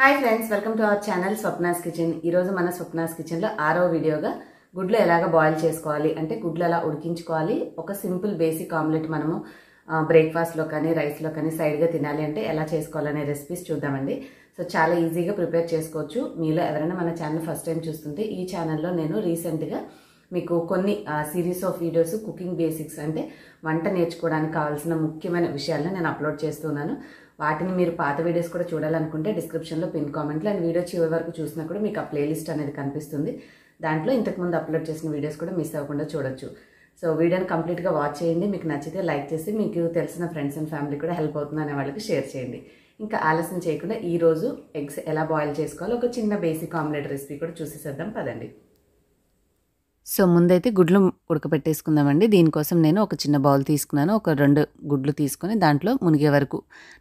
hi friends welcome to our channel Swapna's kitchen ఈరోజు మన స్వప్నాస్ కిచెన్లో ఆరో వీడియోగా గుడ్లు ఎలాగ బాయిల్ చేసుకోవాలి అంటే గుడ్లు ఎలా ఉడికించుకోవాలి ఒక సింపుల్ బేసిక్ ఆమ్లెట్ మనము బ్రేక్ఫాస్ట్లో కానీ రైస్లో కానీ సైడ్గా తినాలి అంటే ఎలా చేసుకోవాలనే రెసిపీస్ చూద్దామండి సో చాలా ఈజీగా ప్రిపేర్ చేసుకోవచ్చు మీలో ఎవరైనా మన ఛానల్ ఫస్ట్ టైం చూస్తుంటే ఈ ఛానల్లో నేను రీసెంట్గా మీకు కొన్ని series of videos cooking basics అంటే వంట నేర్చుకోవడానికి కావాల్సిన ముఖ్యమైన విషయాలను నేను అప్లోడ్ చేస్తున్నాను వాటిని మీరు పాత వీడియోస్ కూడా చూడాలనుకుంటే డిస్క్రిప్షన్లో పిన్ కామెంట్లో అండ్ వీడియో చివరి వరకు చూసినా కూడా మీకు ఆ ప్లేలిస్ట్ అనేది కనిపిస్తుంది దాంట్లో ఇంతకుముందు అప్లోడ్ చేసిన వీడియోస్ కూడా మిస్ అవ్వకుండా చూడొచ్చు సో వీడియోని కంప్లీట్గా వాచ్ చేయండి మీకు నచ్చితే లైక్ చేసి మీకు తెలిసిన ఫ్రెండ్స్ అండ్ ఫ్యామిలీ కూడా హెల్ప్ అవుతుంది అనే వాళ్ళకి షేర్ చేయండి ఇంకా ఆలస్యం చేయకుండా ఈరోజు ఎగ్స్ ఎలా బాయిల్ చేసుకోవాలో ఒక చిన్న బేసిక్ ఆమ్లెట్ రెసిపీ కూడా చూసేసేద్దాం పదండి సో ముందైతే గుడ్లు ఉడకపెట్టేసుకుందామండి దీనికోసం నేను ఒక చిన్న బౌల్ తీసుకున్నాను ఒక రెండు గుడ్లు తీసుకొని దాంట్లో మునిగే వరకు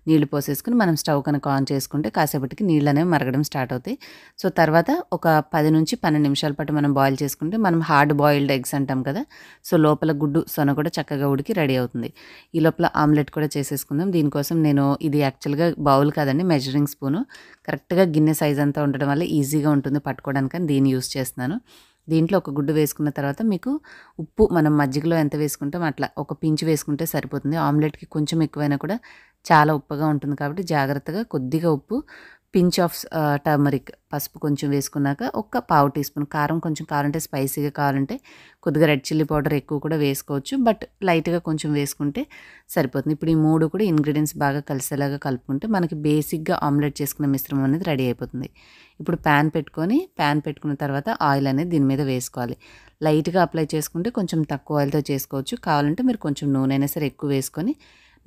నీళ్లు పోసేసుకుని మనం స్టవ్ కనుక ఆన్ చేసుకుంటే కాసేపటికి నీళ్ళు అనేవి మరగడం స్టార్ట్ అవుతాయి సో తర్వాత ఒక పది నుంచి పన్నెండు నిమిషాల పాటు మనం బాయిల్ చేసుకుంటే మనం హార్డ్ బాయిల్డ్ ఎగ్స్ అంటాం కదా సో లోపల గుడ్డు సొన కూడా చక్కగా ఉడికి రెడీ అవుతుంది ఈ లోపల ఆమ్లెట్ కూడా చేసేసుకుందాం దీనికోసం నేను ఇది యాక్చువల్గా బౌల్ కాదండి మెజరింగ్ స్పూను కరెక్ట్గా గిన్నె సైజ్ అంతా ఉండడం వల్ల ఈజీగా ఉంటుంది పట్టుకోవడానికి దీన్ని యూస్ చేస్తున్నాను దీంట్లో ఒక గుడ్డు వేసుకున్న తర్వాత మీకు ఉప్పు మనం మజ్జిగలో ఎంత వేసుకుంటాం అట్లా ఒక పించు వేసుకుంటే సరిపోతుంది ఆమ్లెట్కి కొంచెం ఎక్కువైనా కూడా చాలా ఉప్పుగా ఉంటుంది కాబట్టి జాగ్రత్తగా కొద్దిగా ఉప్పు పించ్ ఆఫ్ టర్మరిక్ పసుపు కొంచెం వేసుకున్నాక ఒక పావు టీ స్పూన్ కారం కొంచెం కావాలంటే స్పైసీగా కావాలంటే కొద్దిగా రెడ్ చిల్లీ పౌడర్ ఎక్కువ కూడా వేసుకోవచ్చు బట్ లైట్గా కొంచెం వేసుకుంటే సరిపోతుంది ఇప్పుడు ఈ మూడు కూడా ఇంగ్రీడియంట్స్ బాగా కలిసేలాగా కలుపుకుంటే మనకి బేసిక్గా ఆమ్లెట్ చేసుకున్న మిశ్రమం అనేది రెడీ అయిపోతుంది ఇప్పుడు ప్యాన్ పెట్టుకొని ప్యాన్ పెట్టుకున్న తర్వాత ఆయిల్ అనేది దీని మీద వేసుకోవాలి లైట్గా అప్లై చేసుకుంటే కొంచెం తక్కువ ఆయిల్తో చేసుకోవచ్చు కావాలంటే మీరు కొంచెం నూనె అయినా సరే ఎక్కువ వేసుకొని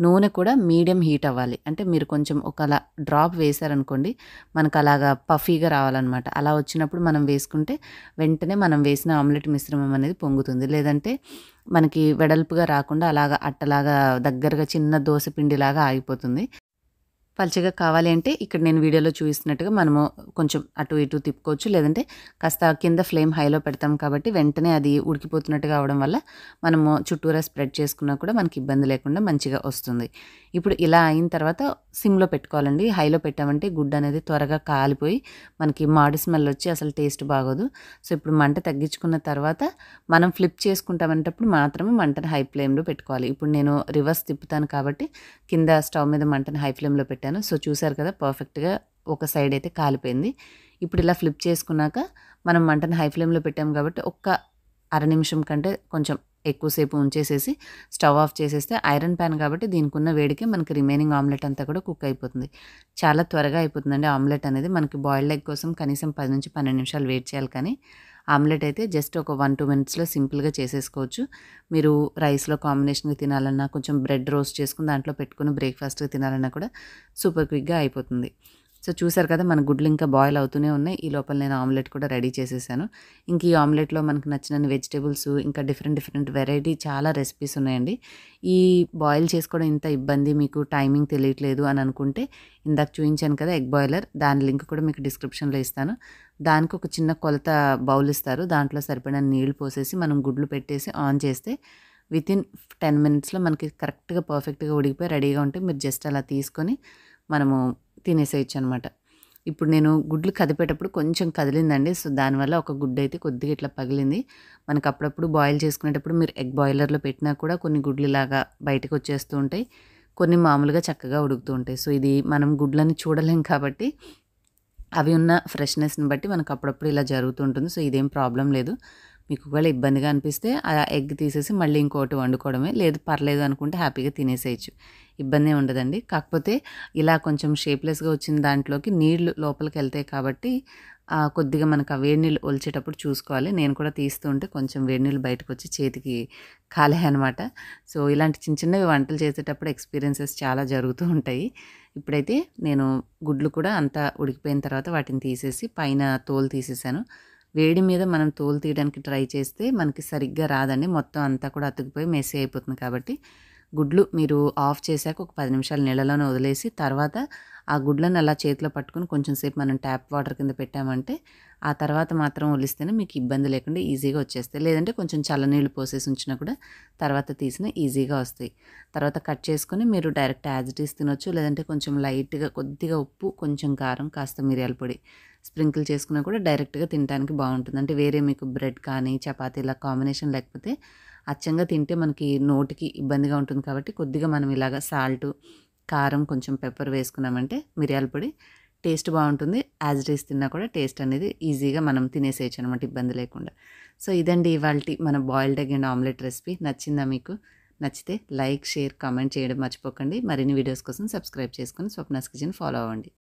నూనె కూడా మీడియం హీట్ అవ్వాలి అంటే మీరు కొంచెం ఒక అలా డ్రాప్ వేశారనుకోండి మనకు అలాగా పఫీగా రావాలన్నమాట అలా వచ్చినప్పుడు మనం వేసుకుంటే వెంటనే మనం వేసిన ఆమ్లెట్ మిశ్రమం అనేది పొంగుతుంది లేదంటే మనకి వెడల్పుగా రాకుండా అలాగా అట్టలాగా దగ్గరగా చిన్న దోశ పిండిలాగా ఆగిపోతుంది పల్చగా కావాలి అంటే ఇక్కడ నేను వీడియోలో చూపిస్తున్నట్టుగా మనము కొంచెం అటు ఇటు తిప్పుకోవచ్చు లేదంటే కాస్త కింద ఫ్లేమ్ హైలో పెడతాం కాబట్టి వెంటనే అది ఉడికిపోతున్నట్టుగా అవడం వల్ల మనము చుట్టూరా స్ప్రెడ్ చేసుకున్నా కూడా మనకి ఇబ్బంది లేకుండా మంచిగా వస్తుంది ఇప్పుడు ఇలా అయిన తర్వాత సిమ్లో పెట్టుకోవాలండి హైలో పెట్టామంటే గుడ్డు అనేది త్వరగా కాలిపోయి మనకి మాడి స్మెల్ వచ్చి అసలు టేస్ట్ బాగోదు సో ఇప్పుడు మంట తగ్గించుకున్న తర్వాత మనం ఫ్లిప్ చేసుకుంటామంటప్పుడు మాత్రమే మంటను హై ఫ్లేమ్లో పెట్టుకోవాలి ఇప్పుడు నేను రివర్స్ తిప్పుతాను కాబట్టి కింద స్టవ్ మీద మంటను హై ఫ్లేమ్లో పెట్టాను పెట్టాను సో చూసారు కదా పర్ఫెక్ట్గా ఒక సైడ్ అయితే కాలిపోయింది ఇప్పుడు ఇలా ఫ్లిప్ చేసుకున్నాక మనం మంటను హై ఫ్లేమ్లో పెట్టాం కాబట్టి ఒక్క అర నిమిషం కంటే కొంచెం ఎక్కువసేపు ఉంచేసేసి స్టవ్ ఆఫ్ చేసేస్తే ఐరన్ ప్యాన్ కాబట్టి దీనికి ఉన్న వేడికి మనకి రిమైనింగ్ ఆమ్లెట్ అంతా కూడా కుక్ అయిపోతుంది చాలా త్వరగా అయిపోతుందండి ఆమ్లెట్ అనేది మనకి బాయిల్డ్ ఎగ్ కోసం కనీసం పది నుంచి పన్నెండు నిమిషాలు వెయిట్ చేయాలి కానీ ఆమ్లెట్ అయితే జస్ట్ ఒక వన్ టూ మినిట్స్లో సింపుల్గా చేసేసుకోవచ్చు మీరు రైస్లో కాంబినేషన్గా తినాలన్నా కొంచెం బ్రెడ్ రోస్ట్ చేసుకుని దాంట్లో పెట్టుకుని బ్రేక్ఫాస్ట్గా తినాలన్నా కూడా సూపర్ క్విక్గా అయిపోతుంది సో చూసారు కదా మన గుడ్లు ఇంకా బాయిల్ అవుతూనే ఉన్నాయి ఈ లోపల నేను ఆమ్లెట్ కూడా రెడీ చేసేసాను ఇంక ఈ ఆమ్లెట్లో మనకు నచ్చిన వెజిటేబుల్స్ ఇంకా డిఫరెంట్ డిఫరెంట్ వెరైటీ చాలా రెసిపీస్ ఉన్నాయండి ఈ బాయిల్ చేసుకోవడం ఇంత ఇబ్బంది మీకు టైమింగ్ తెలియట్లేదు అని అనుకుంటే ఇందాక చూపించాను కదా ఎగ్ బాయిలర్ దాని లింక్ కూడా మీకు డిస్క్రిప్షన్లో ఇస్తాను దానికి ఒక చిన్న కొలత బౌల్ ఇస్తారు దాంట్లో సరిపడిన నీళ్లు పోసేసి మనం గుడ్లు పెట్టేసి ఆన్ చేస్తే వితిన్ టెన్ మినిట్స్లో మనకి కరెక్ట్గా పర్ఫెక్ట్గా ఉడికిపోయి రెడీగా ఉంటే మీరు జస్ట్ అలా తీసుకొని మనము తినేసేయచ్చు అనమాట ఇప్పుడు నేను గుడ్లు కదిపేటప్పుడు కొంచెం కదిలిందండి సో దానివల్ల ఒక గుడ్డు అయితే కొద్దిగా ఇట్లా పగిలింది మనకు అప్పుడప్పుడు బాయిల్ చేసుకునేటప్పుడు మీరు ఎగ్ బాయిలర్లో పెట్టినా కూడా కొన్ని గుడ్లు ఇలాగా బయటకు వచ్చేస్తూ ఉంటాయి కొన్ని మామూలుగా చక్కగా ఉడుకుతూ ఉంటాయి సో ఇది మనం గుడ్లని చూడలేం కాబట్టి అవి ఉన్న ఫ్రెష్నెస్ని బట్టి మనకు అప్పుడప్పుడు ఇలా జరుగుతుంటుంది సో ఇదేం ప్రాబ్లం లేదు మీకు ఒకవేళ ఇబ్బందిగా అనిపిస్తే ఆ ఎగ్ తీసేసి మళ్ళీ ఇంకోటి వండుకోవడమే లేదు పర్లేదు అనుకుంటే హ్యాపీగా తినేసేయచ్చు ఇబ్బంది ఉండదండి కాకపోతే ఇలా కొంచెం షేప్లెస్గా వచ్చిన దాంట్లోకి నీళ్లు లోపలికి వెళ్తాయి కాబట్టి కొద్దిగా మనకు ఆ వేడి నీళ్ళు ఒలిచేటప్పుడు చూసుకోవాలి నేను కూడా తీస్తుంటే కొంచెం వేడి నీళ్ళు బయటకు వచ్చి చేతికి ఖాళీ అనమాట సో ఇలాంటి చిన్న చిన్నవి వంటలు చేసేటప్పుడు ఎక్స్పీరియన్సెస్ చాలా జరుగుతూ ఉంటాయి ఇప్పుడైతే నేను గుడ్లు కూడా అంతా ఉడికిపోయిన తర్వాత వాటిని తీసేసి పైన తోలు తీసేసాను వేడి మీద మనం తోలు తీయడానికి ట్రై చేస్తే మనకి సరిగ్గా రాదండి మొత్తం అంతా కూడా అతుకుపోయి మెస్సీ అయిపోతుంది కాబట్టి గుడ్లు మీరు ఆఫ్ చేశాక ఒక పది నిమిషాలు నీళ్ళలోనే వదిలేసి తర్వాత ఆ గుడ్లను అలా చేతిలో పట్టుకుని కొంచెం సేపు మనం ట్యాప్ వాటర్ కింద పెట్టామంటే ఆ తర్వాత మాత్రం ఒలిస్తేనే మీకు ఇబ్బంది లేకుండా ఈజీగా వచ్చేస్తాయి లేదంటే కొంచెం చల్లనీళ్ళు పోసేసి ఉంచినా కూడా తర్వాత తీసిన ఈజీగా వస్తాయి తర్వాత కట్ చేసుకొని మీరు డైరెక్ట్ యాజిటీస్ తినొచ్చు లేదంటే కొంచెం లైట్గా కొద్దిగా ఉప్పు కొంచెం కారం కాస్త మిరియాల పొడి స్ప్రింకిల్ చేసుకున్నా కూడా డైరెక్ట్గా తినడానికి బాగుంటుంది అంటే వేరే మీకు బ్రెడ్ కానీ చపాతీ ఇలా కాంబినేషన్ లేకపోతే అచ్చంగా తింటే మనకి నోటికి ఇబ్బందిగా ఉంటుంది కాబట్టి కొద్దిగా మనం ఇలాగ సాల్ట్ కారం కొంచెం పెప్పర్ వేసుకున్నామంటే మిరియాల పొడి టేస్ట్ బాగుంటుంది యాజ్ డేస్ తిన్నా కూడా టేస్ట్ అనేది ఈజీగా మనం తినేసేయచ్చు అనమాట ఇబ్బంది లేకుండా సో ఇదండి ఇవాళ మన boiled egg and omelette recipe నచ్చిందా మీకు నచ్చితే లైక్ షేర్ కామెంట్ చేయడం మర్చిపోకండి మరిన్ని వీడియోస్ కోసం సబ్స్క్రైబ్ చేసుకొని స్వప్నాస్ కిచెన్ ఫాలో అవ్వండి